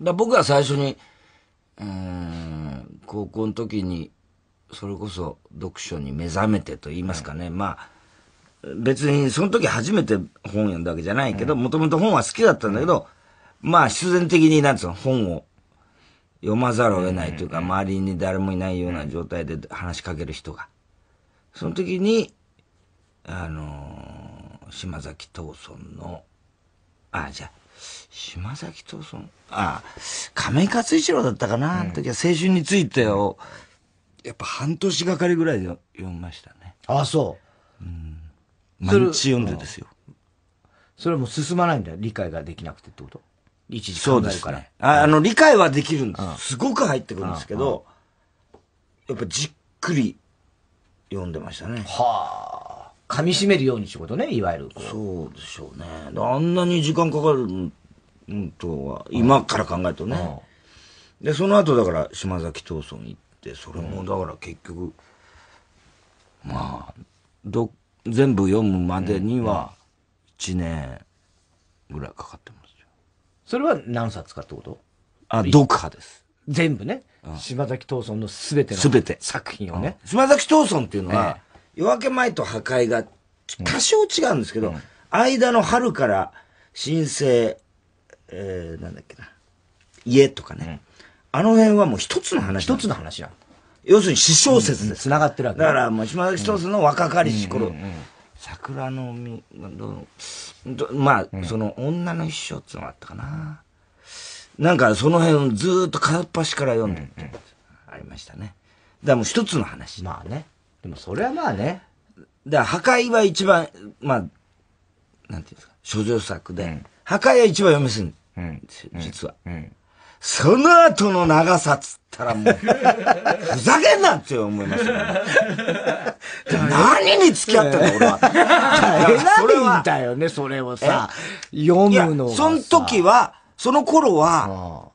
だ僕は最初に、えー、高校の時に、それこそ読書に目覚めてと言いますかね。まあ、別にその時初めて本読んだわけじゃないけど、もともと本は好きだったんだけど、まあ必然的になんつうの、本を読まざるを得ないというか、周りに誰もいないような状態で話しかける人が。その時に、あのー、島崎藤村の、あ、じゃあ、島崎藤村あ、亀井勝一郎だったかな、うん、時は青春についてを、やっぱ半年がかりぐらいで読みましたね。ああ、そう。うん。毎日読んでですよ。それも進まないんだよ。理解ができなくてってこと一時考えるから。ね、ああの、理解はできるんです。すごく入ってくるんですけど、やっぱじっくり読んでましたね。はあ。噛み締めるようにってことね、いわゆる。そうでしょうね。あんなに時間かかるうんとは、今から考えるとね。で、その後だから島崎闘争に行って、それもだから結局、まあ、ど、全部読むまでには、1年ぐらいかかってますよ。それは何冊かってことあ、読破です。全部ね。島崎藤村のすべての作品をね。島崎藤村っていうのは、夜明け前と破壊が多少違うんですけど、間の春から新生えー、なんだっけな。家とかね。あの辺はもう一つの話。一つの話な要するに私小説で繋がってるわけだから、もう島崎一つの若かりし頃。桜の実、どどまあ、その女の一生ってのがあったかな。なんかその辺をずっと片っ端から読んでって、ありましたね。だからもう一つの話。まあね。でもそれはまあね。だから破壊は一番、まあ、なんていうんですか、諸女作で、墓屋番読嫁すん。うん。実は。うん。その後の長さっつったらもう、ふざけんなって思いますよ、ね。何に付き合ってんだ、俺は。それんだよね、それをさ、読むのその時は、その頃は、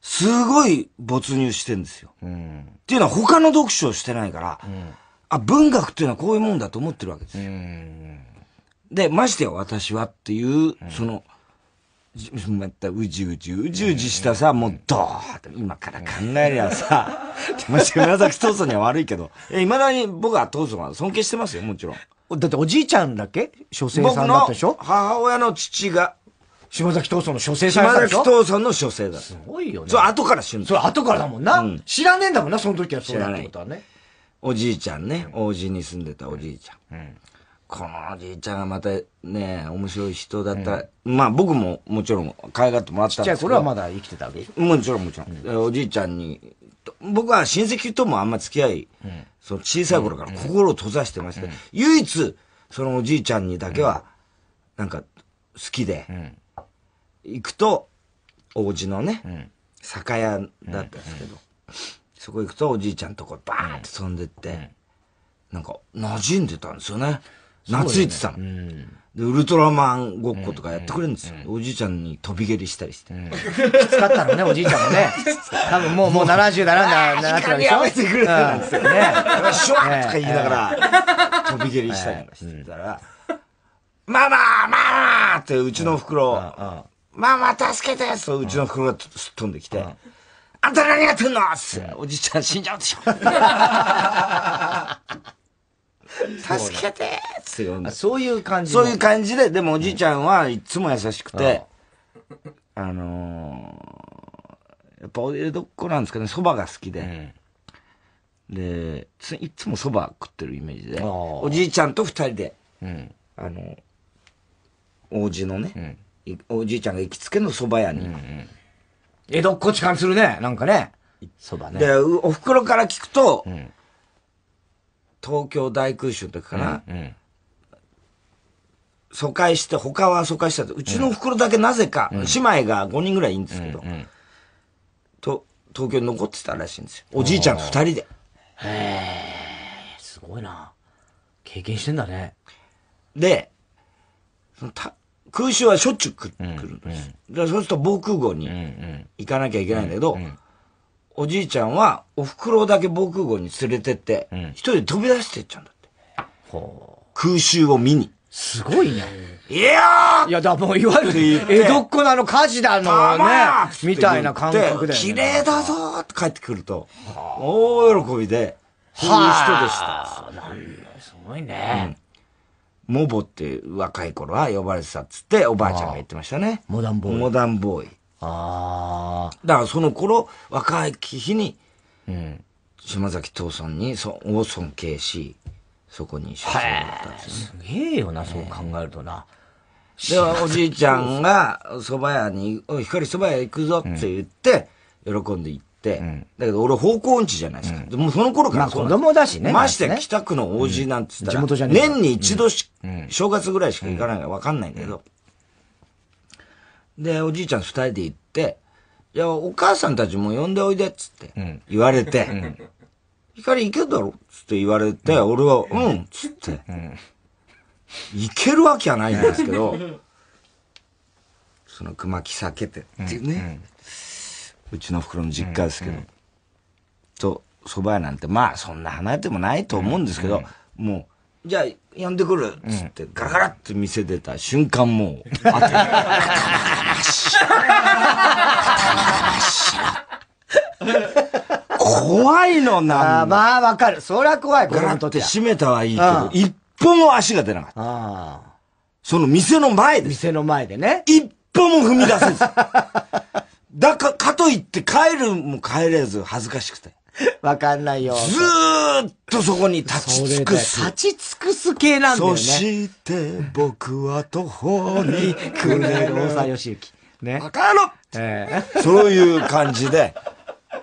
すごい没入してんですよ。うん、っていうのは他の読書をしてないから、うん、あ、文学っていうのはこういうもんだと思ってるわけですよ。うん、で、ましてや私はっていう、その、うんまたうじうじうじうじしたさ、もうドーって今から考えりゃさ、ま島崎闘村には悪いけど、いまだに僕は藤村は尊敬してますよ、もちろん。だっておじいちゃんだけ書生さんだったでしょ母親の父が、島崎闘村の書生さんだでしょ島崎闘村の書生だ。すごいよね。それ後から知るそれ後からだもんな、うん、知らねえんだもんな、その時はそうだってことはね。おじいちゃんね、王子に住んでたおじいちゃん。うん、うんこのおじいちゃんがまたね、面白い人だったら、うん、まあ僕ももちろん可愛がってもらったんですけど。じゃあゃれはまだ生きてたわけもちろんもちろん。うん、おじいちゃんに、僕は親戚ともあんま付き合い、うん、その小さい頃から心を閉ざしてまして、唯一、そのおじいちゃんにだけは、なんか好きで、行くと、おうのね、酒屋だったんですけど、そこ行くとおじいちゃんとこバーって飛んでって、なんか馴染んでたんですよね。懐いてたの。で、ウルトラマンごっことかやってくれるんですよ。おじいちゃんに飛び蹴りしたりして。きつかったのね、おじいちゃんもね。多分もう、もう77だ、77だでしょ。やめてくれたんですよね。シュワーとか言いながら、飛び蹴りしたりしてたら、ママママってうちの袋、ママ助けてそううちの袋がすっ飛んできて、あんた何やってんのっおじいちゃん死んじゃうでしょ。助けてそういう感じそういう感じで、でもおじいちゃんはいつも優しくて、あ、のー、やっぱお江戸っ子なんですけど、ね、蕎麦が好きで、で、いつも蕎麦食ってるイメージで、おじいちゃんと二人で、うん、あの、王子のね、うん、おじいちゃんが行きつけの蕎麦屋に、うん江戸っ子痴漢するね、なんかね。蕎麦ね。で、お袋から聞くと、うん東京大空襲の時から、うんうん、疎開して、他は疎開したうちの袋だけなぜか、うん、姉妹が5人ぐらいいんですけど、うんうん、と、東京に残ってたらしいんですよ。おじいちゃん2人で。へー、すごいな。経験してんだね。で、そのた空襲はしょっちゅう来るんです。うんうん、そうすると防空壕に行かなきゃいけないんだけど、うんうんおじいちゃんは、お袋だけ防空壕に連れてって、うん、一人で飛び出してっちゃうんだって。ほう空襲を見に。すごいね。いやーいや、だ、もういわゆる、江戸っ子のあの火事だのね、みたいな感覚で、ね。綺麗だぞーって帰ってくると、大喜びで、そういう人でした。なんだ、すごいね。うん、モボって若い頃は呼ばれてたっつって、おばあちゃんが言ってましたね。モダンボーイ。モダンボーイ。ああ。だからその頃、若い日に、うん、島崎藤村にそを尊敬し、そこに出世だったんですね。すげえよな、そう考えるとな。では、おじいちゃんが、蕎麦屋に、お光蕎麦屋行くぞって言って、喜んで行って、うん、だけど俺方向音痴じゃないですか。うん、もその頃から子供だしね。まして北区の王子なんて言ったら、年に一度し、正月ぐらいしか行かないからわかんないんだけど、で、おじいちゃん二人で行って、いや、お母さんたちも呼んでおいでっつって言われて、うん、光行けるだろっつって言われて、うん、俺は、うんっつって、うん、行けるわけはないんですけど、その熊木避けてっていうね、うちの袋の実家ですけど、と、蕎麦屋なんて、まあそんな離れてもないと思うんですけど、もう、じゃあ、呼んでくるっつって、ガラガラって店出た瞬間もう、あて。怖いのなあまあわかる。そりゃ怖い、この時。閉めたはいいけど、一歩も足が出なかった。その店の前で店の前でね。一歩も踏み出せず。だかかといって帰るも帰れず恥ずかしくて。わかんないよ。ずーっとそこに立ち尽くす。立ち尽くす系なんだよね。そして僕は途方に暮れる。大沢義行。ね。バか野えー、そういう感じで。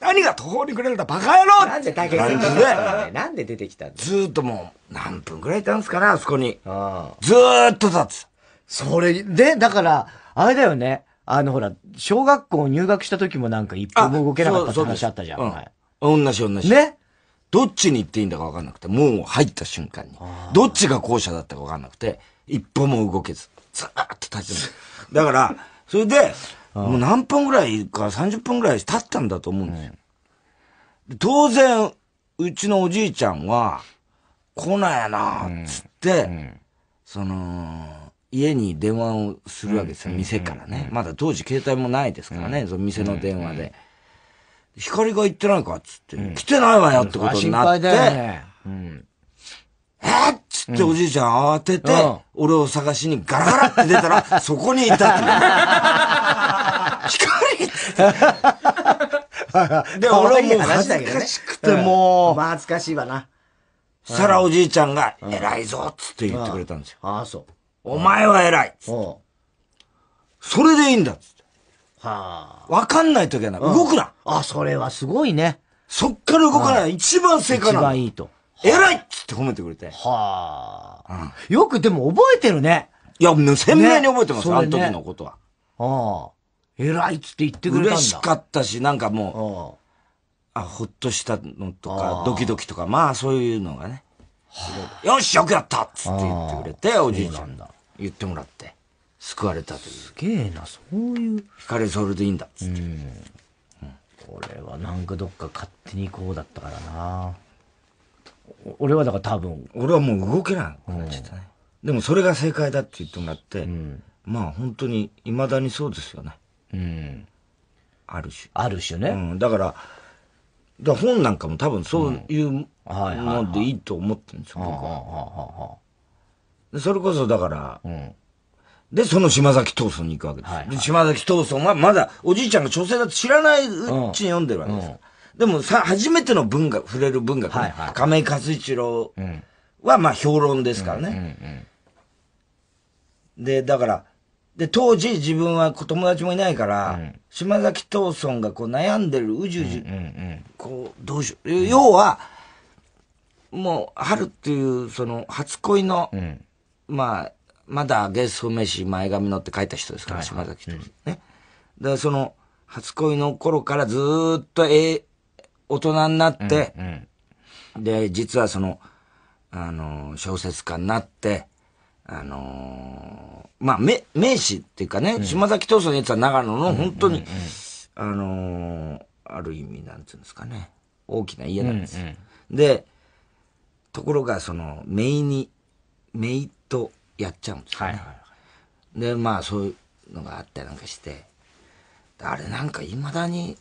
何が途方に暮れるんだ、バカ野郎なんで竹さんで、なんで出てきたんだずっともう、何分くらいいたんですかね、あそこに。ずーっと立つ。それ、で、だから、あれだよね。あの、ほら、小学校入学した時もなんか一歩も動けなかったって話あったじゃん。うん、同じ同じ。ねどっちに行っていいんだか分かんなくて、もう入った瞬間に。どっちが校舎だったか分かんなくて、一歩も動けず。ずーっと立ちだから、それで、もう何分ぐらいか30分ぐらい経ったんだと思うんですよ。当然、うちのおじいちゃんは、来ないやな、つって、うんうん、その、家に電話をするわけですよ、店からね。まだ当時携帯もないですからね、その店の電話で。光が行ってないかつって、来てないわよってことになって、ね、えー、っつっておじいちゃん慌てて、俺を探しにガラガラって出たら、そこにいたって。でも俺も恥ずかしくてもう。まあ恥ずかしいわな。したらおじいちゃんが、偉いぞっつって言ってくれたんですよ。ああ、そう。お前は偉いそれでいいんだっつって。はあ。わかんない時はな、動くな。あ、それはすごいね。そっから動かない。一番正解な一番いいと。偉いっつって褒めてくれて。はあ。よくでも覚えてるね。いや、鮮明に覚えてます、あの時のことは。ああ。偉いっつって言ってくれたんだ。嬉しかったし、なんかもう、あ、ほっとしたのとか、ドキドキとか、まあそういうのがね。よしよくやったっつって言ってくれて、おじいちゃん言ってもらって、救われたという。すげえな、そういう。光それでいいんだっつって。俺はなんかどっか勝手にこうだったからな俺はだから多分。俺はもう動けなくなっちゃったね。でもそれが正解だって言ってもらって、まあ本当にいまだにそうですよね。うん。ある種。ある種ね。うん。だから、だ本なんかも多分そういうのでいいと思ってるんですよ、僕は。それこそだから、うん、で、その島崎闘村に行くわけです。はいはい、島崎闘村はまだおじいちゃんが女性だと知らないうちに読んでるわけです。うん、でもさ、初めての文学、触れる文学、ね、はいはい、亀井勝一郎はまあ評論ですからね。で、だから、で、当時自分は友達もいないから、うん、島崎藤村がこう悩んでる、うじうじ、うんうんうん、こう、どうしよう。うん、要は、もう、春っていう、その、初恋の、うん、まあ、まだゲスト飯、前髪のって書いた人ですから、はい、島崎藤村、ね。だからその、初恋の頃からずっと、ええ、大人になって、うんうん、で、実はその、あの、小説家になって、あのー、まあ、め、名士っていうかね、うん、島崎闘争のやつは長野の本当に、あのー、ある意味、なんていうんですかね、大きな家なんです。うんうん、で、ところが、その、めいに、めいとやっちゃうんですよね。はいはい、で、まあ、そういうのがあったりなんかして、あれなんかいまだに、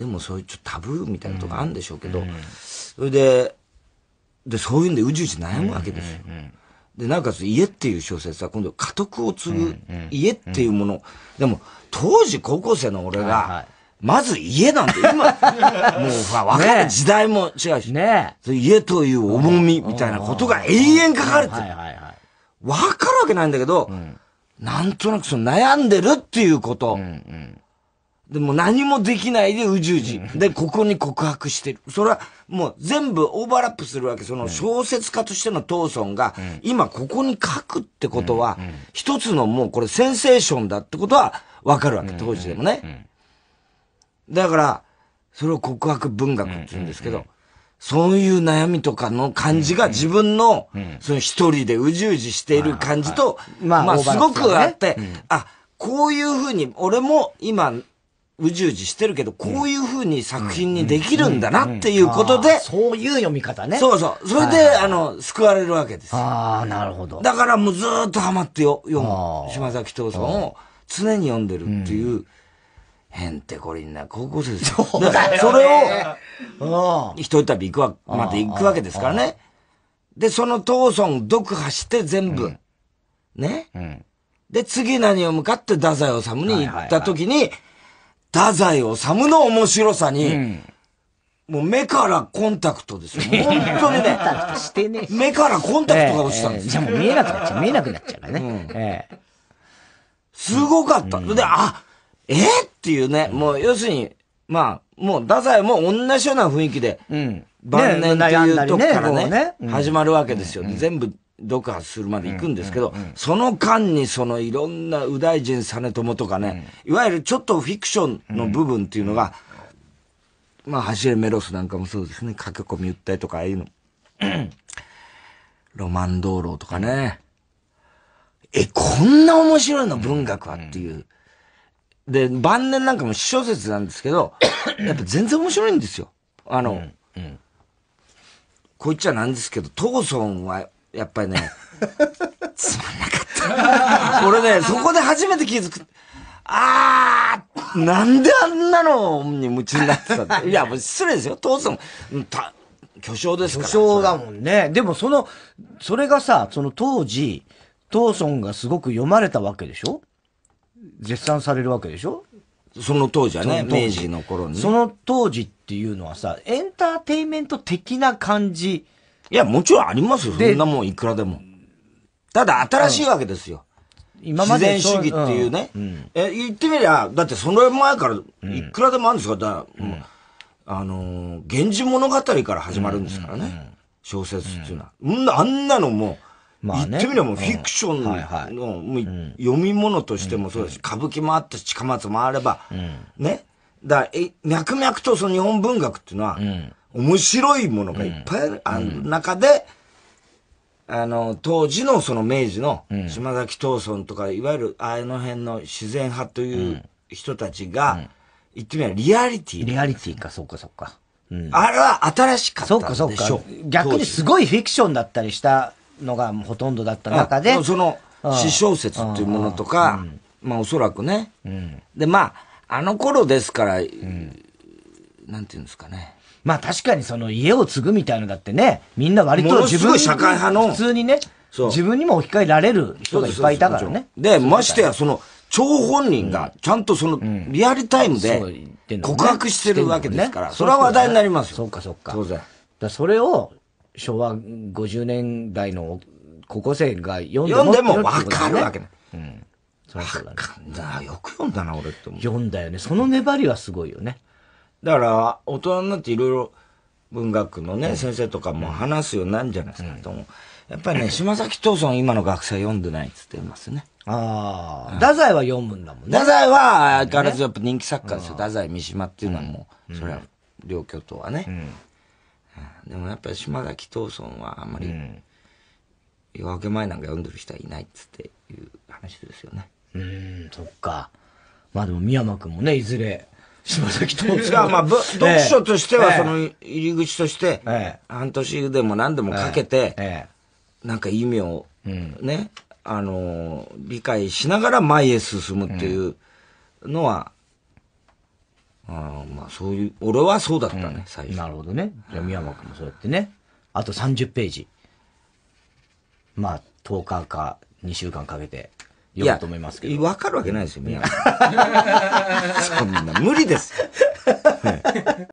でもそういうちょっとタブーみたいなとこあるんでしょうけど、うんうん、それで、で、そういうんでうじうじ悩むわけですよ。うんうんうんで、なおかつ家っていう小説は今度家督を継ぐ家っていうもの。でも、当時高校生の俺が、まず家なんて今、もうわかる時代も違うし、ね、家という重みみたいなことが永遠書かれてる。わかるわけないんだけど、なんとなくその悩んでるっていうこと。でも何もできないで宇宙人。で、ここに告白してる。それはもう全部オーバーラップするわけ。その小説家としてのトーソンが、今ここに書くってことは、一つのもうこれセンセーションだってことはわかるわけ。当時でもね。だから、それを告白文学って言うんですけど、そういう悩みとかの感じが自分の、その一人でうじうじしている感じと、まあ、すごくあって、あ、こういうふうに、俺も今、うじうじしてるけど、こういう風に作品にできるんだなっていうことで。そういう読み方ね。そうそう。それで、あの、救われるわけです。ああ、なるほど。だからもうずっとハマってよ読む。島崎藤村を常に読んでるっていう。へんてこりんな高校生ですよ。それを、一旅行くわ、また行くわけですからね。で、その藤村読破して全部。ね。で、次何を向かって太宰治に行った時に、太宰治の面白さに、もう目からコンタクトですよ。本当にね。コンタクトしてね目からコンタクトが落ちたんですよ。じゃあもう見えなくなっちゃう。見えなくなっちゃうからね。すごかった。で、あ、えっていうね。もう要するに、まあ、もう太宰も同じような雰囲気で、晩年っていうとこからね、始まるわけですよ、ね全部読破するまで行くんですけど、その間にそのいろんな右大臣実朝とかね、いわゆるちょっとフィクションの部分っていうのが、まあ、走れメロスなんかもそうですね、駆け込み訴えとかああいうの。ロマン道路とかね。え、こんな面白いの文学はっていう。で、晩年なんかも小説なんですけど、やっぱ全然面白いんですよ。あの、こう言っちゃなんですけど、トーソンはやっぱりね、つまんなかった。俺ね、そこで初めて気づく。ああ、なんであんなのに夢中になってたって。いや、もう失礼ですよ。父さん、た巨匠ですから。巨匠だもんね。でもその、それがさ、その当時、トーソンがすごく読まれたわけでしょ絶賛されるわけでしょその当時はね、明治の頃に。その当時っていうのはさ、エンターテイメント的な感じ。いや、もちろんありますよ。そんなもんいくらでも。ただ、新しいわけですよ。今まで自然主義っていうね。え、言ってみりゃ、だってその前からいくらでもあるんですかだから、うあの、源氏物語から始まるんですからね。小説っていうのは。うんあんなのも、言ってみりゃもうフィクションの、読み物としてもそうだし、歌舞伎もあって近松もあれば、ね。だから、脈々とその日本文学っていうのは、面白いものがいっぱいある、ある中で、あの、当時のその明治の、島崎藤村とか、いわゆるあの辺の自然派という人たちが、言ってみればリアリティ。リアリティか、そうかそうか。うん、あれは新しかったでしそうかそうか。逆にすごいフィクションだったりしたのがほとんどだった中で。その、詩小説っていうものとか、まあおそらくね。うん、で、まあ、あの頃ですから、うん、なんていうんですかね。まあ確かにその家を継ぐみたいのだってね、みんな割と自分社会派の普通にね、自分にも置き換えられる人がいっぱいいたからね。で、ましてやその、張本人がちゃんとその、リアルタイムで告白してるわけですから、それは話題になりますよ。そうかそうか。当然。だそれを昭和50年代の高校生が読んでも、読んでもわかるわけね。うん。そかゃそうだよく読んだな、俺って思う。読んだよね。その粘りはすごいよね。だから、大人になっていろいろ文学のね、先生とかも話すようになるんじゃないですか、と思う。やっぱりね、島崎藤村今の学生読んでないっつってますね。ああ、太宰は読むんだもんね。太宰は、相変わらずやっぱ人気作家ですよ。太宰三島っていうのはもう、それは、両教頭はね。でもやっぱり島崎藤村はあんまり、夜明け前なんか読んでる人はいないっつっていう話ですよね。うん、そっか。まあでも、宮間くんもね、いずれ、島崎藤村。まあ、読書としては、その入り口として、半年でも何でもかけて、なんか意味を、ね、あの、理解しながら前へ進むっていうのは、あまあ、そういう、俺はそうだったね、最初。なるほどね。じゃあ、宮本君もそうやってね。あと30ページ。まあ、10日か2週間かけて。読むと思いますけど。わかるわけないですよ、宮 そんな、無理です。はい